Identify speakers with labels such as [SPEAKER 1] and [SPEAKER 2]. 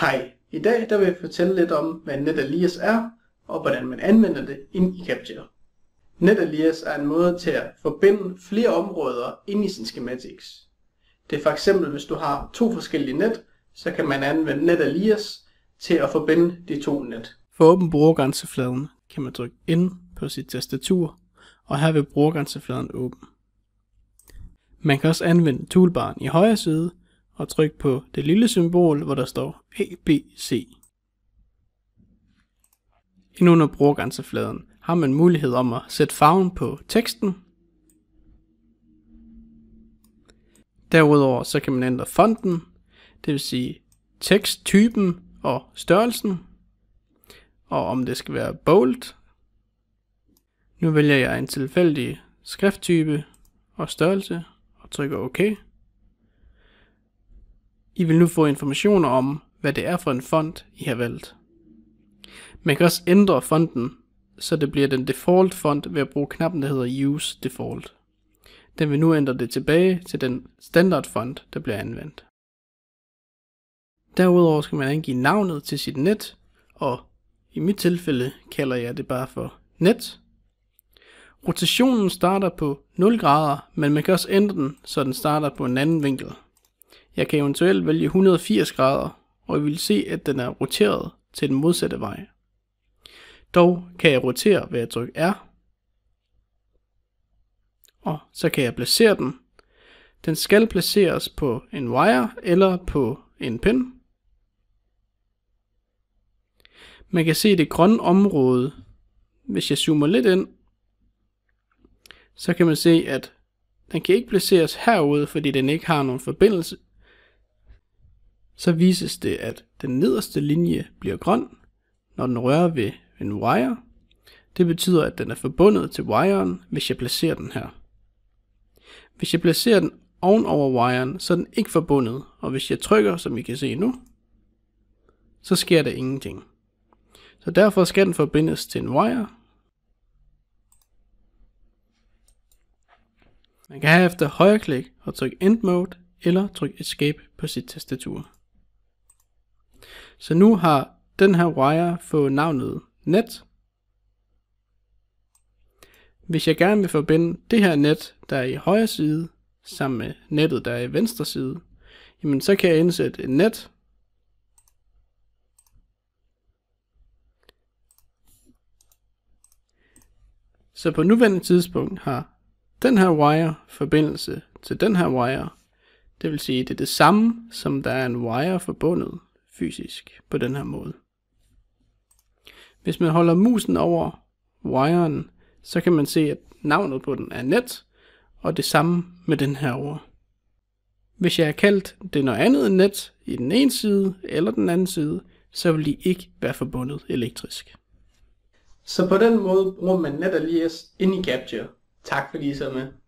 [SPEAKER 1] Hej, i dag der vil jeg fortælle lidt om, hvad NetAlias er, og hvordan man anvender det ind i Capture. NetAlias er en måde til at forbinde flere områder ind i sin schematics. Det er for eksempel, hvis du har to forskellige net, så kan man anvende NetAlias til at forbinde de to net. For åben brugergrænsefladen kan man trykke ind på sit tastatur, og her vil brugergrænsefladen åben. Man kan også anvende toolbaren i højre side og tryk på det lille symbol, hvor der står ABC. Inden under brugergrænsefladen har man mulighed om at sætte farven på teksten. Derudover så kan man ændre fonten, det vil sige teksttypen og størrelsen, og om det skal være bold. Nu vælger jeg en tilfældig skrifttype og størrelse og trykker OK. I vil nu få informationer om, hvad det er for en font, I har valgt. Man kan også ændre fonten, så det bliver den default font ved at bruge knappen, der hedder Use Default. Den vil nu ændre det tilbage til den standard font, der bliver anvendt. Derudover skal man angive navnet til sit net, og i mit tilfælde kalder jeg det bare for net. Rotationen starter på 0 grader, men man kan også ændre den, så den starter på en anden vinkel. Jeg kan eventuelt vælge 180 grader, og I vil se, at den er roteret til den modsatte vej. Dog kan jeg rotere ved at trykke R, og så kan jeg placere den. Den skal placeres på en wire eller på en pin. Man kan se det grønne område. Hvis jeg zoomer lidt ind, så kan man se, at den kan ikke placeres herude, fordi den ikke har nogen forbindelse så vises det, at den nederste linje bliver grøn, når den rører ved en wire. Det betyder, at den er forbundet til wiren, hvis jeg placerer den her. Hvis jeg placerer den oven over wiren, så er den ikke forbundet, og hvis jeg trykker, som I kan se nu, så sker der ingenting. Så derfor skal den forbindes til en wire. Man kan herefter højreklik og trykke End Mode, eller trykke Escape på sit tastatur. Så nu har den her wire fået navnet net. Hvis jeg gerne vil forbinde det her net, der er i højre side, sammen med nettet, der er i venstre side, jamen så kan jeg indsætte et net. Så på nuværende tidspunkt har den her wire forbindelse til den her wire. Det vil sige, det er det samme, som der er en wire forbundet fysisk på den her måde. Hvis man holder musen over wiren, så kan man se, at navnet på den er net, og det samme med den her over. Hvis jeg har kaldt det noget andet end net i den ene side eller den anden side, så vil de ikke være forbundet elektrisk. Så på den måde bruger man net alias ind i Capture. Tak fordi I så med.